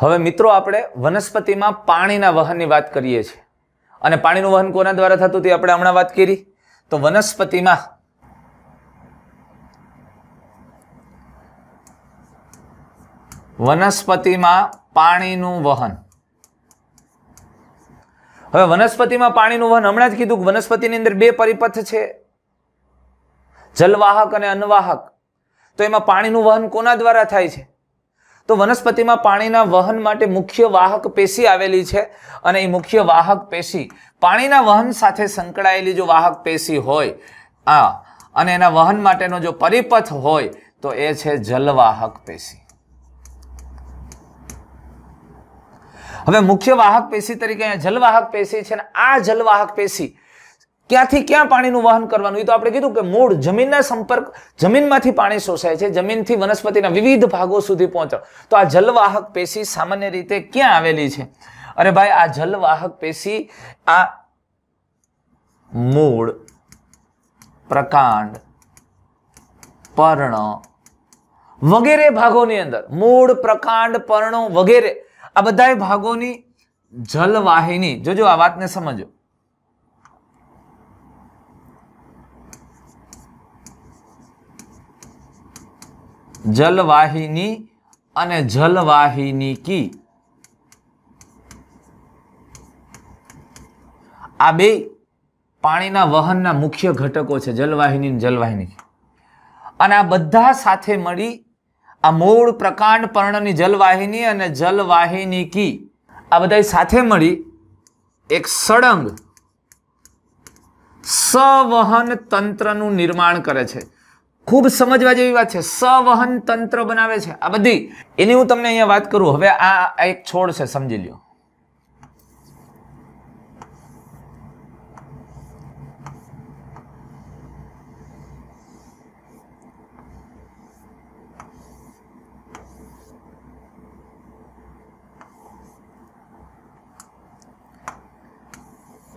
હવે મિત્રો આપણે વનસ્પતિમાં પાણીના વહનની વાત કરીએ છીએ અને પાણીનું વહન કોના દ્વારા થતું તે આપણે હમણાં વાત કરી તો વનસ્પતિમાં વનસ્પતિમાં પાણીનું વહન હવે વનસ્પતિમાં પાણીનું વહન હમણાં જ કીધું વનસ્પતિની અંદર બે પરિપથ છે જલવાહક અને અનવાહક તો એમાં પાણીનું વહન કોના દ્વારા થાય છે તો વનસ્પતિમાં પાણીના વહન માટે મુખ્ય વાહક પેશી આવેલી છે અને એ મુખ્ય વાહક પેશી પાણીના વહન સાથે સંકળાયેલી જો વાહક પેશી હોય આ અને એના વહન માટેનો જો પરિપથ હોય તો એ છે જલવાહક પેશી હવે મુખ્ય વાહક પેશી તરીકે જલવાહક પેશી છે ને આ જલવાહક પેશી ક્યાંથી ક્યાં પાણીનું વહન કરવાનું એ તો આપણે કીધું કે મૂળ જમીનના સંપર્ક જમીનમાંથી પાણી શોષાય છે જમીનથી વનસ્પતિના વિવિધ ભાગો સુધી પહોંચો તો આ જલવાહક પેશી સામાન્ય રીતે ક્યાં આવેલી છે અને ભાઈ આ જલવાહક પેશી આ મૂળ પ્રકાંડ પર્ણ વગેરે ભાગોની અંદર મૂળ પ્રકાંડ પર્ણો વગેરે આ બધા ભાગોની જલવાહિની જોજો આ વાતને સમજો જલવાહિની અને જલવાહિની કી આ બે પાણીના વહનના મુખ્ય ઘટકો છે જલવાહિની જલવાહિની અને આ બધા સાથે મળી આ મૂળ પ્રકાંડ પર્ણની જલવાહિની અને જલવાહિની કી આ બધા સાથે મળી એક સળંગ સવહન તંત્રનું નિર્માણ કરે છે ખૂબ સમજવા જેવી વાત છે સવહન તંત્ર બનાવે છે આ બધી એની હું તમને અહીંયા વાત કરું હવે આ એક છોડ છે સમજી લ્યો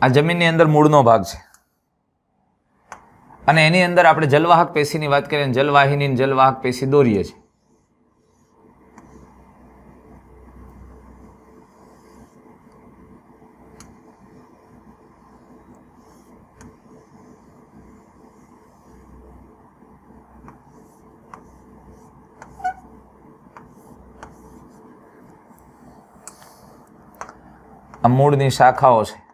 આ જમીનની અંદર મૂળનો ભાગ છે અને એની અંદર આપણે જલવાહક પેશીની વાત કરીએ જલવાહિની જલવાહક પેશી દોરીએ છીએ આ મૂળની શાખાઓ છે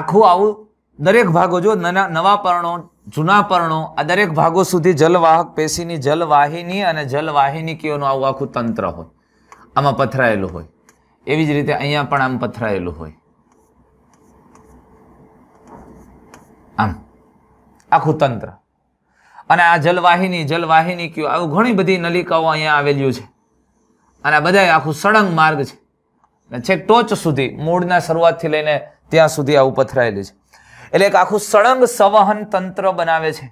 આખું આવું દરેક ભાગો જો નવા પર્ણો જૂના પર્ણો આ દરેક ભાગો સુધી જલવાહક પેશીની જલવાહિની અને જલવાહિનીકીઓનું આવું આખું તંત્ર હોય આમાં પથરાયેલું હોય એવી જ રીતે અહીંયા પણ આમ પથરાયેલું હોય આમ આખું તંત્ર અને આ જલવાહિની જલવાહિની કયો આવું ઘણી બધી નલિકાઓ અહીંયા આવેલું છે અને આ બધા આખું સળંગ માર્ગ છે છેક ટોચ સુધી મૂળના શરૂઆતથી લઈને ત્યાં સુધી આવું પથરાયેલું છે એટલે એક આખું સળંગ સંવહન તંત્ર બનાવે છે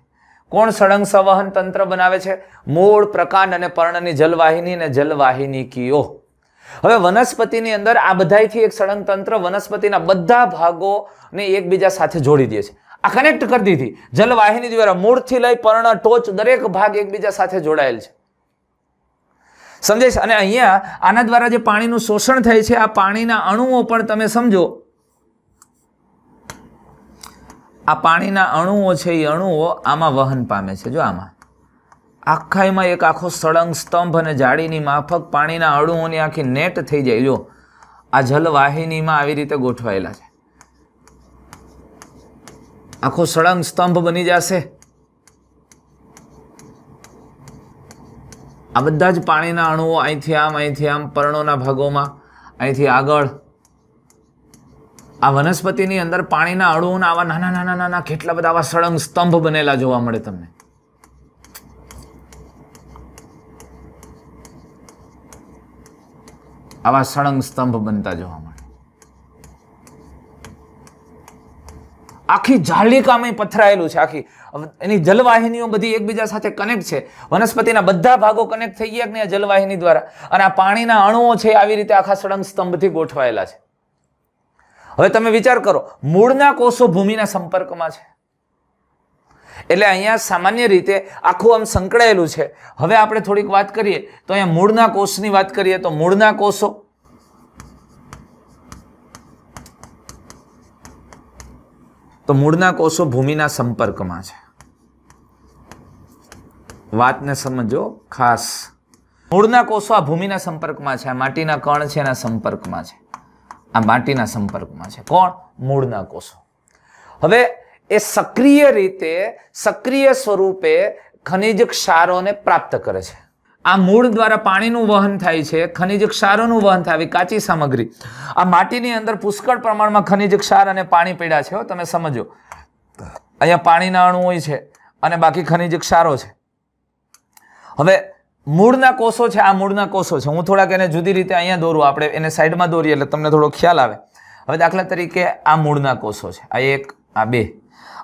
કોણ સળંગ સંવહન તંત્ર બનાવે છે મૂળ પ્રકાંડ અને પર્ણની જલવાહિની અને જલવાહિની કીઓ હવે વનસ્પતિની અંદર આ બધાથી એક સળંગ તંત્ર વનસ્પતિના બધા ભાગોને એકબીજા સાથે જોડી દે છે આ કનેક્ટ કરી દીધી જલવાહિની દ્વારા મૂળથી લઈ પર્ણ ટોચ દરેક ભાગ એકબીજા સાથે જોડાયેલ છે સમજાય અને અહીંયા આના દ્વારા જે પાણીનું શોષણ થાય છે આ પાણીના અણુઓ પણ તમે સમજો આ પાણીના અણુઓ છે એ અણુઓ આમાં વહન પામે છે જો આમાં આખા એમાં એક આખો સળંગ સ્તંભ અને જાળીની માફક પાણીના અણુઓની આખી નેટ થઈ જાય જો આ જલવાહિનીમાં આવી રીતે ગોઠવાયેલા છે આખો સળંગ સ્તંભ બની જશે આ બધા જ પાણીના અણુઓ અહીંથી આમ અહીંથી આમ પર્ણોના ભાગોમાં અહીંથી આગળ આ વનસ્પતિની અંદર પાણીના અણુઓના આવા નાના નાના નાના કેટલા બધા આવા સળંગ સ્તંભ બનેલા જોવા મળે તમને આવા સળંગ સ્તંભ બનતા જોવા મળે આખી જાલિકામાં પથરાયેલું છે આખી એની જલવાહિનીઓ બધી એકબીજા સાથે કનેક્ટ છે વનસ્પતિના બધા ભાગો કનેક્ટ થઈ ગયા કે જલવાહિની દ્વારા અને આ પાણીના અણુઓ છે આવી રીતે આખા સળંગ સ્તંભથી ગોઠવાયેલા છે હવે તમે વિચાર કરો મૂળના કોષો ભૂમિના સંપર્કમાં છે એટલે અહીંયા સામાન્ય રીતે આખું આમ સંકળાયેલું છે હવે આપણે થોડીક વાત કરીએ તો અહીંયા મૂળના કોષની વાત કરીએ તો મૂળના કોષો તો મૂળના કોષો ભૂમિના સંપર્કમાં છે વાતને સમજો ખાસ મૂળના કોષો આ ભૂમિના સંપર્કમાં છે આ માટીના કણ છે એના સંપર્કમાં છે આ માટીના સંપર્કમાં છે કોણ મૂળના કોષો હવે એ સક્રિય રીતે સક્રિય સ્વરૂપે ખનિજ ક્ષારોને પ્રાપ્ત કરે છે આ મૂળ દ્વારા પાણીનું વહન થાય છે ખનિજ ક્ષારોનું વહન થાય કાચી સામગ્રી આ માટીની અંદર પુષ્કળ પ્રમાણમાં ખનિજ ક્ષાર અને પાણી પીડા છે તમે સમજો અહીંયા પાણીના અણુ હોય છે અને બાકી ખનિજ ક્ષારો છે હવે મૂળના કોષો છે આ મૂળના કોષો છે હું થોડાક એને જુદી રીતે અહીંયા દોરું આપણે એને સાઈડમાં દોરીએ એટલે તમને થોડો ખ્યાલ આવે હવે દાખલા તરીકે આ મૂળના કોષો છે આ એક આ બે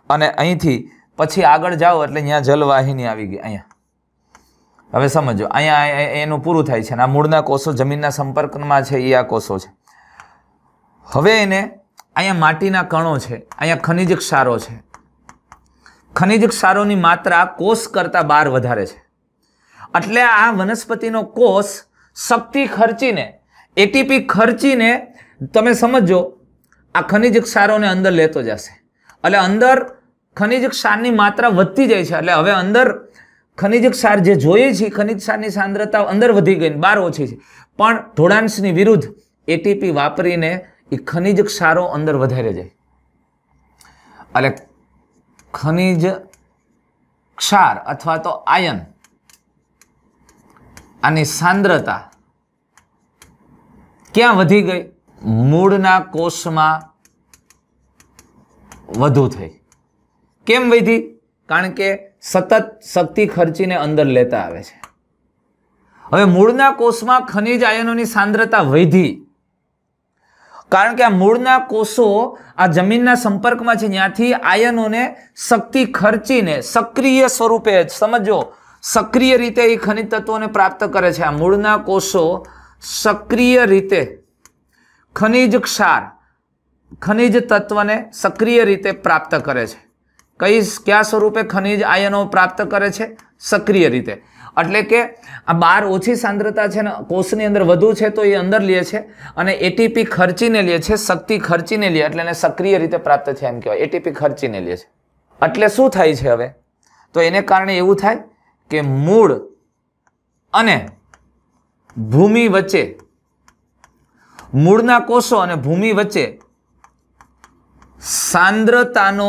અને અહીંથી પછી આગળ જાઓ એટલે અહીંયા જલવાહિની આવી ગઈ અહીંયા હવે સમજો અહીંયા એનું પૂરું થાય છે આ મૂળના કોષો જમીનના સંપર્કમાં છે એ આ કોષો છે હવે એને અહીંયા માટીના કણો છે અહીંયા ખનિજ ક્ષારો છે ખનિજ ક્ષારોની માત્રા કોષ કરતાં બાર વધારે છે એટલે આ વનસ્પતિનો કોષ શક્તિ ખર્ચીને એટીપી ખર્ચીને તમે સમજો આ ખનિજ ક્ષારોને અંદર લેતો જશે એટલે અંદર ખનિજ ક્ષારની માત્રા વધતી જાય છે એટલે હવે અંદર ખનિજ ક્ષાર જે જોઈએ છે ખનિજ ક્ષારની સાંદ્રતા અંદર વધી ગઈ બહાર ઓછી છે પણ ધોળાંશની વિરુદ્ધ એટીપી વાપરીને એ ખનિજ ક્ષારો અંદર વધારે જાય એટલે ખનિજ ક્ષાર અથવા તો આયન આની સાંદ્રતા ક્યાં વધી ગઈ મૂળના કોષમાં વધુ થઈ કેમ વધી કારણ કે સતત શક્તિ ખર્ચીને અંદર લેતા આવે છે હવે મૂળના કોષમાં ખનિજ આયનોની સાંદ્રતા વધી કારણ કે આ મૂળના કોષો આ જમીનના સંપર્કમાં છે ત્યાંથી આયનોને શક્તિ ખર્ચીને સક્રિય સ્વરૂપે સમજો સક્રિય રીતે એ ખનિજ તત્વોને પ્રાપ્ત કરે છે આ મૂળના કોષો સક્રિય રીતે ખનિજ ક્ષાર ખનિજ તત્વને સક્રિય રીતે પ્રાપ્ત કરે છે કઈ કયા સ્વરૂપે ખનિજ આયનો પ્રાપ્ત કરે છે સક્રિય રીતે એટલે કે આ બાર ઓછી સાંદ્રતા છે ને કોષની અંદર વધુ છે તો એ અંદર લે છે અને એટીપી ખર્ચીને લે છે શક્તિ ખર્ચીને લે એટલે એને સક્રિય રીતે પ્રાપ્ત છે એમ કહેવાય એટીપી ખર્ચીને લે છે એટલે શું થાય છે હવે તો એને કારણે એવું થાય કે મૂળ અને ભૂમિ વચ્ચે મૂળના કોષો અને ભૂમિ વચ્ચે સાંદ્રતાનો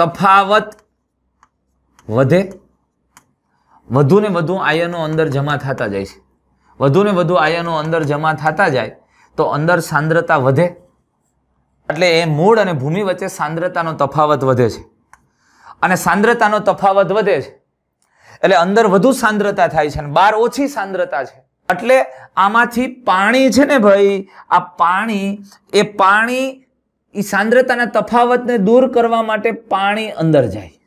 તફાવત વધે વધુ ને વધુ આયનો અંદર જમા થતા જાય છે વધુ ને વધુ આયનો અંદર જમા થતા જાય તો અંદર સાંદ્રતા વધે એટલે એ મૂળ અને ભૂમિ વચ્ચે સાંદ્રતાનો તફાવત વધે છે અને સાંદ્રતાનો તફાવત વધે છે એટલે અંદર વધુ સાંદ્રતા થાય છે અને બહાર ઓછી સાંદ્રતા છે એટલે આમાંથી પાણી છે ને ભાઈ આ પાણી એ પાણી એ સાંદ્રતાના તફાવતને દૂર કરવા માટે પાણી અંદર જાય